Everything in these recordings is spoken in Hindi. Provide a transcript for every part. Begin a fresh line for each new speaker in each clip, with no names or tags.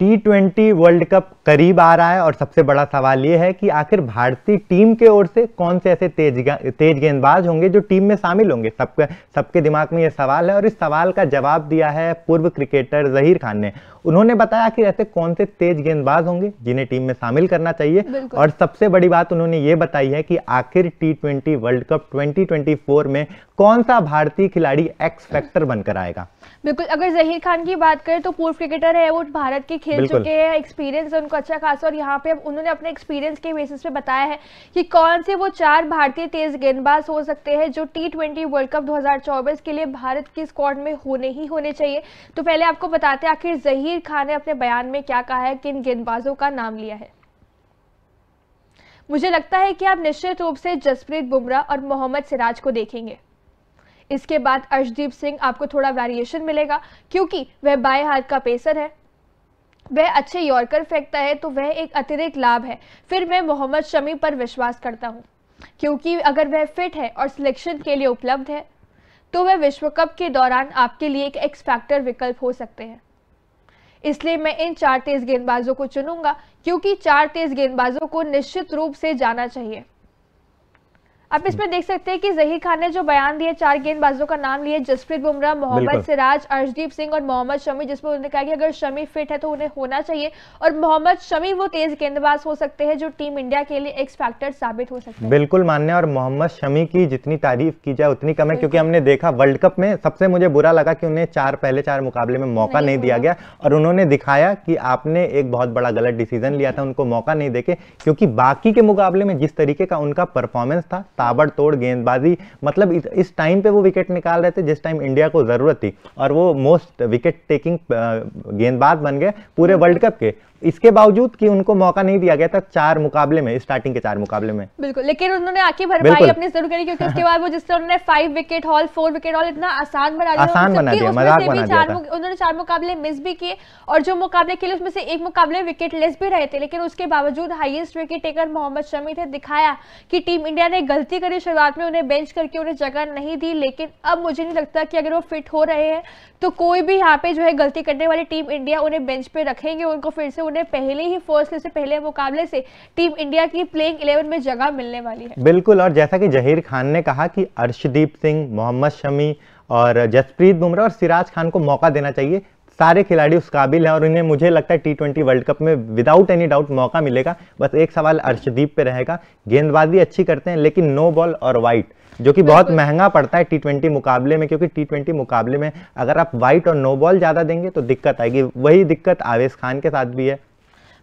टी ट्वेंटी वर्ल्ड कप करीब आ रहा है और सबसे बड़ा सवाल ये है कि आखिर भारतीय टीम के ओर से कौन से ऐसे तेज तेज गेंदबाज होंगे जो टीम में शामिल होंगे सबके सबके दिमाग में ये सवाल है और इस सवाल का जवाब दिया है पूर्व क्रिकेटर जहीर खान ने उन्होंने बताया कि ऐसे कौन से तेज गेंदबाज होंगे जिन्हें टीम में शामिल करना चाहिए और सबसे बड़ी बात उन्होंने ये बताई है कि आखिर टी वर्ल्ड कप ट्वेंटी में कौन सा भारतीय खिलाड़ी एक्स फैक्टर बनकर आएगा
बिल्कुल अगर जहीर खान की बात करें तो पूर्व क्रिकेटर है वो भारत के खेल चुके हैं एक्सपीरियंस है उनको अच्छा खासा और यहाँ पे उन्होंने अपने एक्सपीरियंस के बेसिस पे बताया है कि कौन से वो चार भारतीय तेज गेंदबाज हो सकते हैं जो टी ट्वेंटी वर्ल्ड कप 2024 के लिए भारत की स्क्वाड में होने ही होने चाहिए तो पहले आपको बताते हैं आखिर जहीर खान ने अपने बयान में क्या कहा है किन गेंदबाजों का नाम लिया है मुझे लगता है कि आप निश्चित रूप से जसप्रीत बुमराह और मोहम्मद सिराज को देखेंगे इसके बाद अर्शदीप सिंह आपको थोड़ा वेरिएशन मिलेगा क्योंकि वह बाएं हाथ का पेसर है वह अच्छे यॉर्कर फेंकता है तो वह एक अतिरिक्त लाभ है फिर मैं मोहम्मद शमी पर विश्वास करता हूँ क्योंकि अगर वह फिट है और सिलेक्शन के लिए उपलब्ध है तो वह विश्व कप के दौरान आपके लिए एक एक्स फैक्टर विकल्प हो सकते हैं इसलिए मैं इन चार तेज गेंदबाजों को चुनूंगा क्योंकि चार तेज गेंदबाजों को निश्चित रूप से जाना चाहिए आप इसमें देख सकते हैं कि जही खान ने जो बयान दिए चार गेंदबाजों का नाम लिए जसप्रीत बुमराह मोहम्मद सिराज अर्शदीप सिंह और मोहम्मद शमी जिसमें उन्होंने कहा कि अगर शमी फिट है तो उन्हें होना चाहिए और मोहम्मद शमी वो तेज गेंदबाज हो सकते हैं जो टीम इंडिया के लिए एक्स फैक्टर साबित
हो सकते हैं बिल्कुल मान्य और मोहम्मद शमी की जितनी तारीफ की जाए उतनी कम है क्योंकि हमने देखा वर्ल्ड कप में सबसे मुझे बुरा लगा कि उन्हें चार पहले चार मुकाबले में मौका नहीं दिया गया और उन्होंने दिखाया कि आपने एक बहुत बड़ा गलत डिसीजन लिया था उनको मौका नहीं देखे क्योंकि बाकी के मुकाबले में जिस तरीके का उनका परफॉर्मेंस था ताबड़तोड़ गेंदबाजी मतलब इस टाइम पे वो विकेट निकाल रहे थे जिस टाइम इंडिया को ज़रूरत थी और वो मोस्ट विकेट टेकिंग गेंदबाज बन गए पूरे वर्ल्ड हम्म। कप के इसके बावजूद कि उनको मौका नहीं दिया गया था चार मुकाबले में स्टार्टिंग के चार मुकाबले में
बिल्कुल लेकिन उन्होंने आखिर भरपाई अपनी जरूर करी क्योंकि उसके बाद वो जिससे उन्होंने five wicket haul four wicket haul इतना आसान बना दिया आसान बना दिया मजाक बना दिया उन्होंने चार मुकाबले मिस भी किए और जो मुकाबले खेले उसमें से एक मुकाबले विकेट लेस भी रहे थे लेकिन उसके बावजूद highest wicket taker Mohammed Shami थे दिखाया कि टीम इंडिया ने गलती गलती करी शुरुआत में उन्हें बेंच करके उन्हें जगह नहीं दी लेकिन अब मुझे नहीं लगता कि अगर वो फिट हो रहे हैं तो कोई भी यहाँ पे जो है गलती करने वाली टीम इंडिया उन्हें बेंच पे रखेंगे उनको फिर से उन्हें पहले ही फर्स्ट से पहले मुकाबले से टीम इंडिया की प्लेइंग इलेवन में जगह मिलने वाली है
बिल्कुल और जैसा कि जहीर खान ने कहा कि अर्शदीप सिंह मोहम्मद शमी और जसप्रीत बुमराह और सिराज खान को मौका देना चाहिए सारे खिलाड़ी उस काबिल हैं और इन्हें मुझे लगता है टी ट्वेंटी वर्ल्ड कप में विदाउट एनी डाउट मौका मिलेगा बस एक सवाल अर्शदीप पे रहेगा गेंदबाजी अच्छी करते हैं लेकिन नो बॉल और वाइट जो कि बहुत महंगा पड़ता है टी ट्वेंटी मुकाबले में क्योंकि टी ट्वेंटी मुकाबले में अगर आप वाइट और नो बॉल ज़्यादा देंगे तो दिक्कत आएगी वही दिक्कत आवेश खान के साथ भी है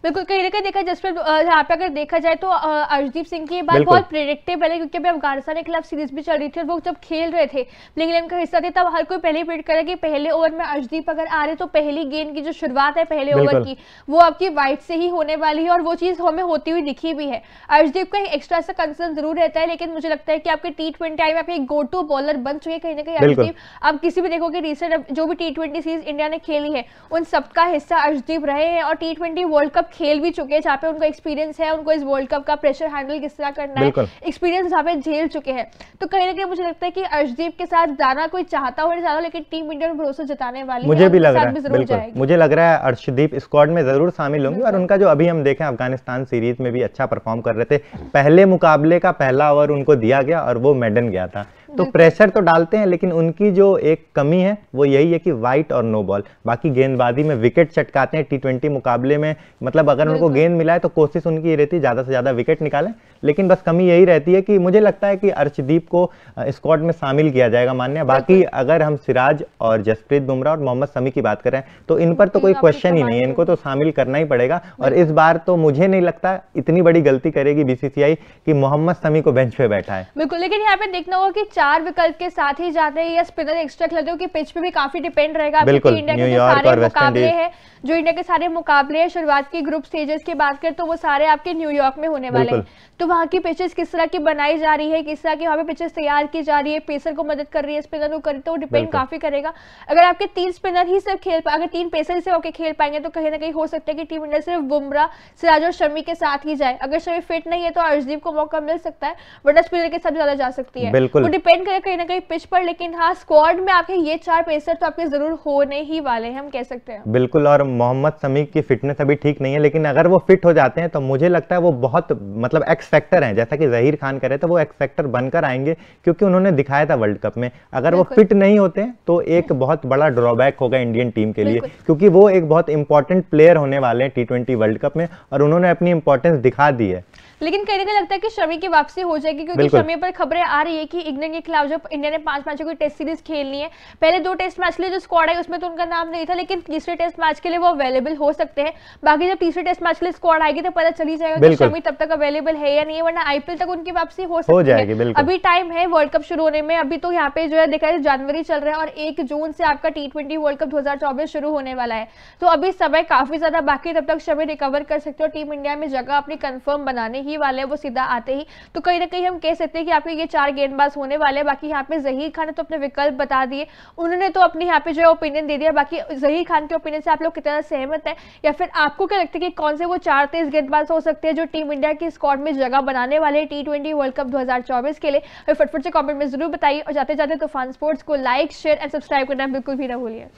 बिल्कुल कहीं ना कहीं देखा जसप्रीत यहाँ पे अगर देखा जाए तो अर्शदीप सिंह की बात बहुत प्रिडिक्टेबल है क्योंकि अभी अफगानिस्तान के खिलाफ सीरीज भी चल रही थी और वो जब खेल रहे थे इंग्लैंड का हिस्सा थे तब हर कोई पहले प्रेड करे कि पहले ओवर में अर्शदीप अगर आ रहे तो पहली गेंद की जो शुरुआत है पहले ओवर की वो आपकी वाइट से ही होने वाली है और वो चीज हमें होती हुई दिखी भी है अर्शदीप का एक्स्ट्रा सा कंसर्न जरूर रहता है लेकिन मुझे लगता है कि आपके टी ट्वेंटी आई में आप एक गो टू बॉलर बन चुके कहीं ना कहीं अर्शदीप आप किसी भी देखोगे रिसेंट जो भी टी सीरीज इंडिया ने खेली है उन सबका हिस्सा अर्शदीप रहे हैं और टी वर्ल्ड कप खेल भी चुके हैं जहाँ पे उनको एक्सपीरियंस है उनको इस वर्ल्ड कप का प्रेशर हैंडल किस तरह करना है एक्सपीरियंस जहाँ पे झेल चुके हैं तो कहीं ना कहीं मुझे लगता है कि अर्शदीप के साथ जाना कोई चाहता हो चाहता लेकिन टीम इंडिया में भरोसा जताने वाली मुझे भी लग रहा है
मुझे लग रहा है अर्शदीप स्क्वाड में जरूर शामिल होंगे और उनका जो अभी हम देखें अफगानिस्तान सीरीज में भी अच्छा परफॉर्म कर रहे थे पहले मुकाबले का पहला ओवर उनको दिया गया और वो मेडन गया था तो प्रेशर तो डालते हैं लेकिन उनकी जो एक कमी है वो यही है कि वाइट और नो बॉल बाकी गेंदबाजी में विकेट चटकाते हैं टी ट्वेंटी मुकाबले में मतलब अगर उनको गेंद मिला है तो कोशिश उनकी ये रहती है ज़्यादा से ज़्यादा विकेट निकालें लेकिन बस कमी यही रहती है कि मुझे लगता है कि अर्शदीप को स्क्वाड में शामिल किया जाएगा मान्य बाकी अगर हम सिराज और जसप्रीत बुमराह और मोहम्मद समी की बात करें तो इन पर तो कोई क्वेश्चन ही नहीं है इनको तो शामिल करना ही पड़ेगा और इस बार तो मुझे नहीं लगता इतनी बड़ी गलती करेगी बीसीसीआई कि मोहम्मद समी को बेंच पे बैठा है
बिल्कुल लेकिन यहाँ पे देखना होगा कि चार विकल्प के साथ ही जाते हैं या स्पिनर एक्स्ट्रा खिलाते हो कि पिच पे भी काफी डिपेंड रहेगा तो तो जो इंडिया के सारे मुकाबले हैं शुरुआत की ग्रुप स्टेजेस की बात करें तो वो सारे आपके न्यूयॉर्क में होने वाले हैं तो वहाँ की पिचेस किस तरह की बनाई जा रही है किस तरह की वहाँ पे पिचेस तैयार की जा रही है पेसर को मदद कर रही है स्पिनर को करी तो वो डिपेंड काफी करेगा अगर आपके तीन स्पिनर ही सिर्फ खेल अगर तीन पेसर सिर्फ आपके खेल पाएंगे तो कहीं ना कहीं हो सकता है कि टीम इंडिया सिर्फ बुमराह सिराज और शमी के साथ ही जाए अगर शमी फिट नहीं है तो अर्जदीप को मौका मिल सकता है वरना स्पिनर के साथ ज्यादा जा सकती है वो डिपेंड डिपेंड करें कहीं ना कहीं पिच पर लेकिन हाँ स्क्वाड में आपके ये चार पेसर तो आपके जरूर होने ही वाले हैं हम कह सकते हैं
बिल्कुल और मोहम्मद समी की फिटनेस अभी ठीक नहीं है लेकिन अगर वो फिट हो जाते हैं तो मुझे लगता है वो बहुत मतलब एक्स फैक्टर हैं जैसा कि जहीर खान करे तो वो एक्स फैक्टर बनकर आएंगे क्योंकि उन्होंने दिखाया था वर्ल्ड कप में अगर वो फिट नहीं होते तो एक बहुत बड़ा ड्रॉबैक होगा इंडियन टीम के लिए क्योंकि वो एक बहुत इंपॉर्टेंट प्लेयर होने वाले हैं टी वर्ल्ड कप में और उन्होंने अपनी इंपॉर्टेंस दिखा दी है
लेकिन कहीं ना कहीं लगता है कि शमी की वापसी हो जाएगी क्योंकि शमी पर खबरें आ रही है कि इंग्लैंड के खिलाफ जो इंडिया ने पांच मैचों की टेस्ट सीरीज खेलनी है पहले दो टेस्ट मैच के लिए जो स्क्वाड है उसमें तो उनका नाम नहीं था लेकिन तीसरे टेस्ट मैच के लिए वो अवेलेबल हो सकते हैं बाकी जब तीसरे टेस्ट मैच के लिए स्क्वाड आएगी तो पता चली जाएगा कि शमी तब तक अवेलेबल है या नहीं वरना आईपीएल तक उनकी वापसी हो सकती है अभी टाइम है वर्ल्ड कप शुरू होने में अभी तो यहाँ पे जो है देखा जाए जनवरी तो चल रहा है और एक जून से आपका टी ट्वेंटी वर्ल्ड कप दो शुरू होने वाला है तो अभी समय काफी ज्यादा बाकी तब तक शमी रिकवर कर सकते हो टीम इंडिया में जगह अपनी कंफर्म बनाने ही वाले हैं वो सीधा आते ही तो कहीं ना कहीं हम कह सकते हैं कि आपके ये चार गेंदबाज होने वाले हैं बाकी यहाँ पे जहीर खान ने तो अपने विकल्प बता दिए उन्होंने तो अपने यहाँ पे जो है ओपिनियन दे दिया बाकी जहीर खान के ओपिनियन से आप लोग कितना सहमत है या फिर आपको क्या लगता है कि कौन से वो चार तेज गेंदबाज हो सकते हैं जो टीम इंडिया की स्कॉड में जगह बनाने वाले टी ट्वेंटी वर्ल्ड कप दो के लिए फटफट से कॉमेंट में जरूर बताइए और जाते जाते तूफान स्पोर्ट्स को लाइक शेयर एंड सब्सक्राइब करना बिल्कुल भी ना भूलिए